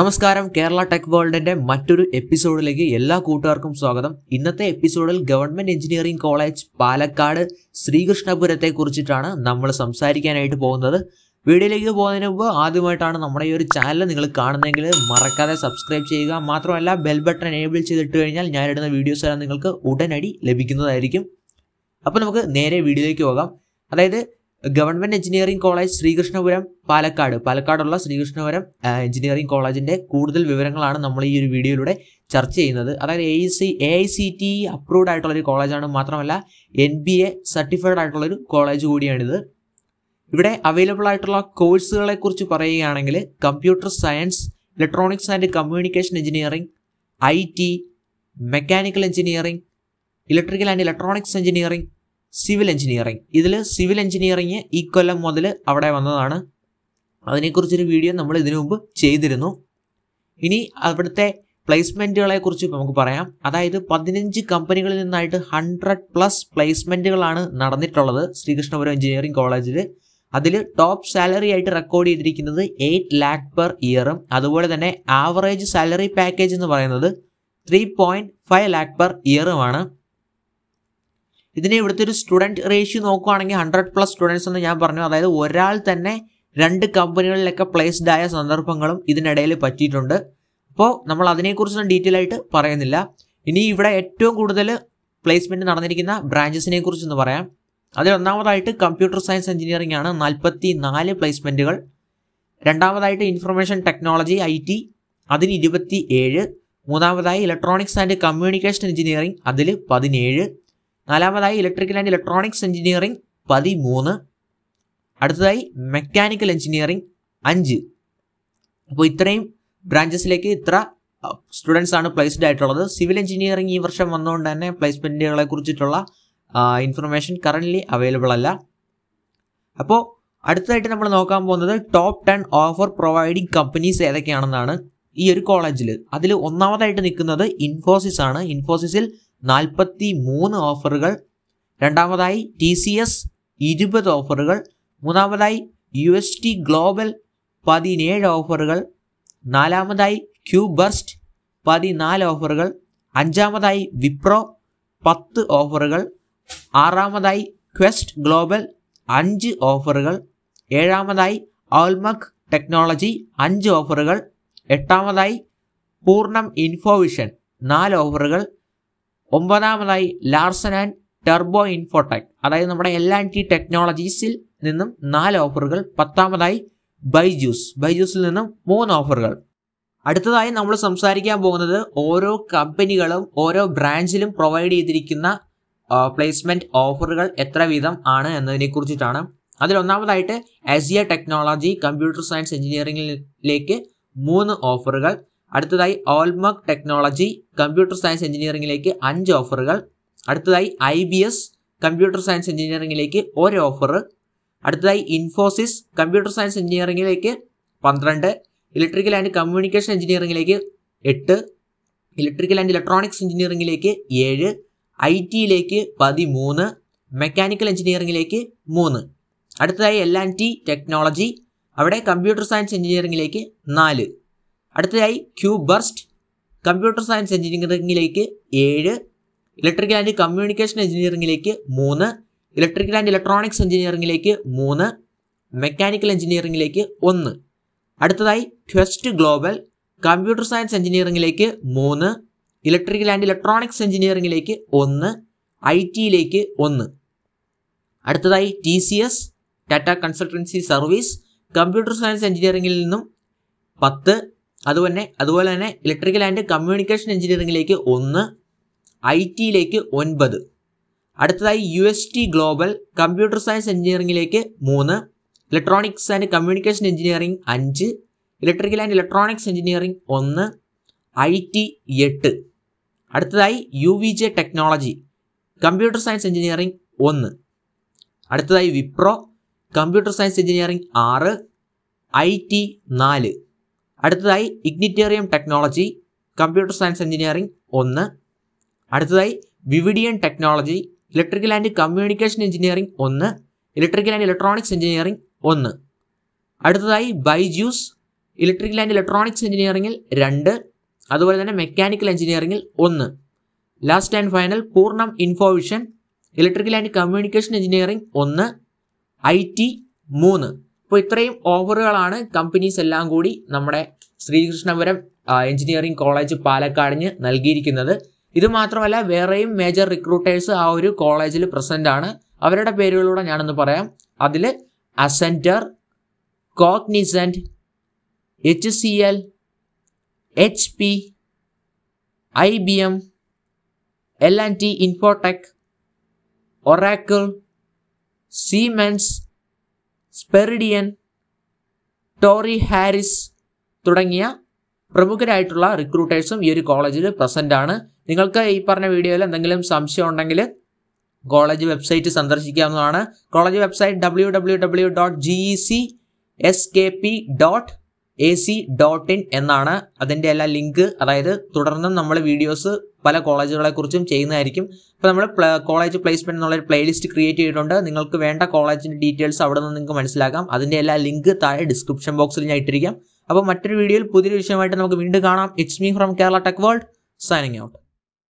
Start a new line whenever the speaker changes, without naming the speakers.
നമസ്കാരം കേരള ടെക് വേൾഡിന്റെ മറ്റൊരു എപ്പിസോഡിലേക്ക് എല്ലാ കൂട്ടുകാർക്കും സ്വാഗതം ഇന്നത്തെ എപ്പിസോഡിൽ ഗവൺമെന്റ് എഞ്ചിനീയറിംഗ് കോളേജ് പാലക്കാട് ശ്രീകൃഷ്ണപുരത്തെ കുറിച്ചിട്ടാണ് നമ്മൾ സംസാരിക്കാനായിട്ട് പോകുന്നത് വീഡിയോയിലേക്ക് പോകുന്നതിന് മുമ്പ് ആദ്യമായിട്ടാണ് നമ്മുടെ ഈ ഒരു ചാനൽ നിങ്ങൾ കാണുന്നതെങ്കിൽ മറക്കാതെ സബ്സ്ക്രൈബ് ചെയ്യുക മാത്രമല്ല ബെൽ ബട്ടൺ എനേബിൾ ചെയ്തിട്ട് കഴിഞ്ഞാൽ ഞാനിടുന്ന വീഡിയോസ് എല്ലാം നിങ്ങൾക്ക് ഉടനടി ലഭിക്കുന്നതായിരിക്കും അപ്പോൾ നമുക്ക് നേരെ വീഡിയോയിലേക്ക് പോകാം അതായത് government engineering college Sreekrishnapuram Palakkad പാലക്കാടുള്ള ശ്രീകൃഷ്ണപുരം എഞ്ചിനീയറിംഗ് കോളേജിന്റെ കൂടുതൽ വിവരങ്ങളാണ് നമ്മൾ ഈ ഒരു വീഡിയോയിലൂടെ ചർച്ച ചെയ്യുന്നത് അതായത് A C A I C T approved ഒരു കോളേജാണ് മാത്രമല്ല എൻ ബി എ സർട്ടിഫൈഡ് ഒരു കോളേജ് കൂടിയാണിത് ഇവിടെ അവൈലബിൾ ആയിട്ടുള്ള കോഴ്സുകളെ കുറിച്ച് പറയുകയാണെങ്കിൽ computer science electronics and communication engineering I T mechanical engineering electrical and electronics engineering civil engineering ഇതിൽ സിവിൽ എഞ്ചിനീയറിംഗ് ഈ കൊല്ലം മുതൽ അവിടെ വന്നതാണ് അതിനെക്കുറിച്ചൊരു വീഡിയോ നമ്മൾ ഇതിനു മുമ്പ് ചെയ്തിരുന്നു ഇനി അവിടുത്തെ പ്ലേസ്മെൻറ്റുകളെ കുറിച്ച് നമുക്ക് പറയാം അതായത് പതിനഞ്ച് കമ്പനികളിൽ നിന്നായിട്ട് ഹൺഡ്രഡ് പ്ലസ് പ്ലേസ്മെൻറ്റുകളാണ് നടന്നിട്ടുള്ളത് ശ്രീകൃഷ്ണപുരം എഞ്ചിനീയറിംഗ് കോളേജിൽ അതിൽ ടോപ്പ് സാലറി ആയിട്ട് റെക്കോർഡ് ചെയ്തിരിക്കുന്നത് എയ്റ്റ് ലാക്ക് പെർ ഇയറും അതുപോലെ തന്നെ ആവറേജ് സാലറി പാക്കേജ് എന്ന് പറയുന്നത് three point five lakh per ഇയറുമാണ് ഇതിനെ ഇവിടുത്തെ ഒരു സ്റ്റുഡൻറ്റ് റേഷ്യോ നോക്കുകയാണെങ്കിൽ ഹൺഡ്രഡ് പ്ലസ് സ്റ്റുഡൻസ് എന്ന് ഞാൻ പറഞ്ഞു അതായത് ഒരാൾ തന്നെ രണ്ട് കമ്പനികളിലൊക്കെ പ്ലേസ്ഡ് ആയ സന്ദർഭങ്ങളും ഇതിനിടയിൽ പറ്റിയിട്ടുണ്ട് അപ്പോൾ നമ്മൾ അതിനെക്കുറിച്ചൊന്നും ഡീറ്റെയിൽ ആയിട്ട് പറയുന്നില്ല ഇനി ഇവിടെ ഏറ്റവും കൂടുതൽ പ്ലേസ്മെൻറ്റ് നടന്നിരിക്കുന്ന ബ്രാഞ്ചസിനെ കുറിച്ചൊന്ന് പറയാം അതിൽ ഒന്നാമതായിട്ട് കമ്പ്യൂട്ടർ സയൻസ് എഞ്ചിനീയറിംഗ് ആണ് നാൽപ്പത്തി നാല് പ്ലേസ്മെൻറ്റുകൾ രണ്ടാമതായിട്ട് ഇൻഫർമേഷൻ ടെക്നോളജി ഐ ടി അതിന് ഇരുപത്തി ഏഴ് മൂന്നാമതായി ഇലക്ട്രോണിക്സ് ആൻഡ് കമ്മ്യൂണിക്കേഷൻ എഞ്ചിനീയറിംഗ് അതിൽ പതിനേഴ് നാലാമതായി ഇലക്ട്രിക്കൽ ആൻഡ് ഇലക്ട്രോണിക്സ് എഞ്ചിനീയറിംഗ് പതിമൂന്ന് അടുത്തതായി മെക്കാനിക്കൽ എഞ്ചിനീയറിംഗ് അഞ്ച് അപ്പോൾ ഇത്രയും ബ്രാഞ്ചസിലേക്ക് ഇത്ര സ്റ്റുഡൻസ് ആണ് പ്ലേസ്ഡ് ആയിട്ടുള്ളത് സിവിൽ എഞ്ചിനീയറിംഗ് ഈ വർഷം വന്നുകൊണ്ട് തന്നെ പ്ലേസ്മെൻറ്റുകളെ കുറിച്ചിട്ടുള്ള ഇൻഫർമേഷൻ കറൻ്റ്ലി അവൈലബിൾ അല്ല അപ്പോൾ അടുത്തതായിട്ട് നമ്മൾ നോക്കാൻ പോകുന്നത് top ten offer providing companies ഏതൊക്കെയാണെന്നാണ് ഈ ഒരു കോളേജിൽ അതിൽ ഒന്നാമതായിട്ട് നിൽക്കുന്നത് ഇൻഫോസിസ് ആണ് ഇൻഫോസിസിൽ നാൽപ്പത്തി മൂന്ന് ഓഫറുകൾ രണ്ടാമതായി ടി സി എസ് ഇരുപത് ഓഫറുകൾ മൂന്നാമതായി യു എസ് ടി ഗ്ലോബൽ പതിനേഴ് ഓഫറുകൾ നാലാമതായി ക്യൂ ബർസ്റ്റ് പതിനാല് ഓഫറുകൾ അഞ്ചാമതായി വിപ്രോ പത്ത് ഓഫറുകൾ ആറാമതായി ക്വസ്റ്റ് ഗ്ലോബൽ അഞ്ച് ഓഫറുകൾ ഏഴാമതായി ഓൽമക് ടെക്നോളജി അഞ്ച് ഓഫറുകൾ എട്ടാമതായി പൂർണ്ണം ഇൻഫോവിഷൻ നാല് ഓഫറുകൾ ഒമ്പതാമതായി ലാർസൺ ആൻഡ് ടെർബോ ഇൻഫോടെക് അതായത് നമ്മുടെ എൽ ആൻഡ് ടി ടെക്നോളജീസിൽ നിന്നും നാല് ഓഫറുകൾ പത്താമതായി ബൈജൂസ് ബൈജൂസിൽ നിന്നും മൂന്ന് ഓഫറുകൾ അടുത്തതായി നമ്മൾ സംസാരിക്കാൻ പോകുന്നത് ഓരോ കമ്പനികളും ഓരോ ബ്രാഞ്ചിലും പ്രൊവൈഡ് ചെയ്തിരിക്കുന്ന പ്ലേസ്മെന്റ് ഓഫറുകൾ എത്ര വിധം ആണ് എന്നതിനെ കുറിച്ചിട്ടാണ് അതിൽ ഒന്നാമതായിട്ട് ആസിയ ടെക്നോളജി കമ്പ്യൂട്ടർ സയൻസ് എഞ്ചിനീയറിംഗിലേക്ക് മൂന്ന് ഓഫറുകൾ അടുത്തതായി ഓൾമക് ടെക്നോളജി കമ്പ്യൂട്ടർ സയൻസ് എഞ്ചിനീയറിംഗിലേക്ക് അഞ്ച് ഓഫറുകൾ അടുത്തതായി I B S computer science എഞ്ചിനീയറിംഗിലേക്ക് ഒരു ഓഫർ അടുത്തതായി ഇൻഫോസിസ് കമ്പ്യൂട്ടർ സയൻസ് എഞ്ചിനീയറിംഗിലേക്ക് പന്ത്രണ്ട് ഇലക്ട്രിക്കൽ ആൻഡ് കമ്മ്യൂണിക്കേഷൻ എഞ്ചിനീയറിംഗിലേക്ക് എട്ട് ഇലക്ട്രിക്കൽ ആൻഡ് ഇലക്ട്രോണിക്സ് എഞ്ചിനീയറിംഗിലേക്ക് ഏഴ് ഐ ടിയിലേക്ക് പതിമൂന്ന് മെക്കാനിക്കൽ എഞ്ചിനീയറിംഗിലേക്ക് മൂന്ന് അടുത്തതായി എൽ ആൻഡ് ടി ടെക്നോളജി അവിടെ കമ്പ്യൂട്ടർ സയൻസ് എഞ്ചിനീയറിംഗിലേക്ക് നാല് അടുത്തതായി ക്യൂ ബർസ്റ്റ് കമ്പ്യൂട്ടർ സയൻസ് എഞ്ചിനീയറിംഗിലേക്ക് ഏഴ് ഇലക്ട്രിക്കൽ ആൻഡ് കമ്മ്യൂണിക്കേഷൻ എഞ്ചിനീയറിംഗിലേക്ക് മൂന്ന് ഇലക്ട്രിക്കൽ ആൻഡ് ഇലക്ട്രോണിക്സ് എഞ്ചിനീയറിംഗിലേക്ക് മൂന്ന് മെക്കാനിക്കൽ എഞ്ചിനീയറിംഗിലേക്ക് ഒന്ന് അടുത്തതായി ക്വസ്റ്റ് ഗ്ലോബൽ കമ്പ്യൂട്ടർ സയൻസ് എഞ്ചിനീയറിംഗിലേക്ക് മൂന്ന് ഇലക്ട്രിക്കൽ ആൻഡ് ഇലക്ട്രോണിക്സ് എഞ്ചിനീയറിംഗിലേക്ക് ഒന്ന് ഐ ടിയിലേക്ക് ഒന്ന് അടുത്തതായി T C S Tata consultancy service computer science എഞ്ചിനീയറിംഗിൽ നിന്നും പത്ത് അതുതന്നെ അതുപോലെ തന്നെ ഇലക്ട്രിക്കൽ ആൻഡ് കമ്മ്യൂണിക്കേഷൻ എഞ്ചിനീയറിംഗിലേക്ക് ഒന്ന് ഐ ടിയിലേക്ക് ഒൻപത് അടുത്തതായി U S T global computer science എഞ്ചിനീയറിംഗിലേക്ക് മൂന്ന് ഇലക്ട്രോണിക്സ് ആൻഡ് കമ്മ്യൂണിക്കേഷൻ എഞ്ചിനീയറിംഗ് അഞ്ച് ഇലക്ട്രിക്കൽ ആൻഡ് ഇലക്ട്രോണിക്സ് എഞ്ചിനീയറിംഗ് ഒന്ന് ഐ ടി എട്ട് അടുത്തതായി U V J technology computer science engineering ഒന്ന് അടുത്തതായി വിപ്രോ കമ്പ്യൂട്ടർ സയൻസ് എഞ്ചിനീയറിംഗ് ആറ് ഐ ടി നാല് അടുത്തതായി Ignitarium technology computer science engineering ഒന്ന് അടുത്തതായി Vividian technology electrical and communication engineering ഒന്ന് ഇലക്ട്രിക്കൽ ആൻഡ് ഇലക്ട്രോണിക്സ് എഞ്ചിനീയറിംഗ് ഒന്ന് അടുത്തതായി ബൈജ്യൂസ് ഇലക്ട്രിക്കൽ ആൻഡ് ഇലക്ട്രോണിക്സ് എഞ്ചിനീയറിംഗിൽ രണ്ട് അതുപോലെ തന്നെ മെക്കാനിക്കൽ എഞ്ചിനീയറിംഗിൽ ഒന്ന് last and final Poornam Infovision electrical and communication engineering ഒന്ന് ഐ ടി മൂന്ന് അപ്പോൾ ഇത്രയും ഓഫറുകളാണ് കമ്പനീസ് എല്ലാം കൂടി നമ്മുടെ ശ്രീകൃഷ്ണപുരം എഞ്ചിനീയറിംഗ് കോളേജ് പാലക്കാടിന് നൽകിയിരിക്കുന്നത് ഇത് മാത്രമല്ല വേറെയും മേജർ റിക്രൂട്ടേഴ്സ് ആ ഒരു കോളേജിൽ പ്രസന്റ് ആണ് അവരുടെ പേരുകളിലൂടെ ഞാനൊന്ന് പറയാം അതിൽ Accenture Cognizant H C L H P I B M L and T Infotech Oracle Siemens Speridian Torry Harris തുടങ്ങിയ പ്രമുഖരായിട്ടുള്ള റിക്രൂട്ടേഴ്സും ഈ ഒരു കോളേജിൽ പ്രസൻ്റ് ആണ് നിങ്ങൾക്ക് ഈ പറഞ്ഞ വീഡിയോയിൽ എന്തെങ്കിലും സംശയം ഉണ്ടെങ്കിൽ കോളേജ് വെബ്സൈറ്റ് സന്ദർശിക്കാവുന്നതാണ് college website W W W dot G E C S K P dot A C dot in എന്നാണ് അതിൻ്റെ എല്ലാ ലിങ്ക് അതായത് തുടർന്നും നമ്മൾ വീഡിയോസ് പല കോളേജുകളെ കുറിച്ചും ചെയ്യുന്നതായിരിക്കും അപ്പോൾ നമ്മൾ കോളേജ് പ്ലേസ്മെന്റ് എന്നുള്ള ഒരു പ്ലേലിസ്റ്റ് ക്രിയേറ്റ് ചെയ്തിട്ടുണ്ട് നിങ്ങൾക്ക് വേണ്ട കോളേജിൻ്റെ ഡീറ്റെയിൽസ് അവിടെ നിന്ന് നിങ്ങൾക്ക് മനസ്സിലാക്കാം അതിൻ്റെ എല്ലാ ലിങ്ക് താഴെ ഡിസ്ക്രിപ്ഷൻ ബോക്സിൽ ഞാൻ ഇട്ടിരിക്കാം അപ്പോൾ മറ്റൊരു വീഡിയോയിൽ പുതിയൊരു വിഷയമായിട്ട് നമുക്ക് വീണ്ടും കാണാം it's me from Kerala tech world signing out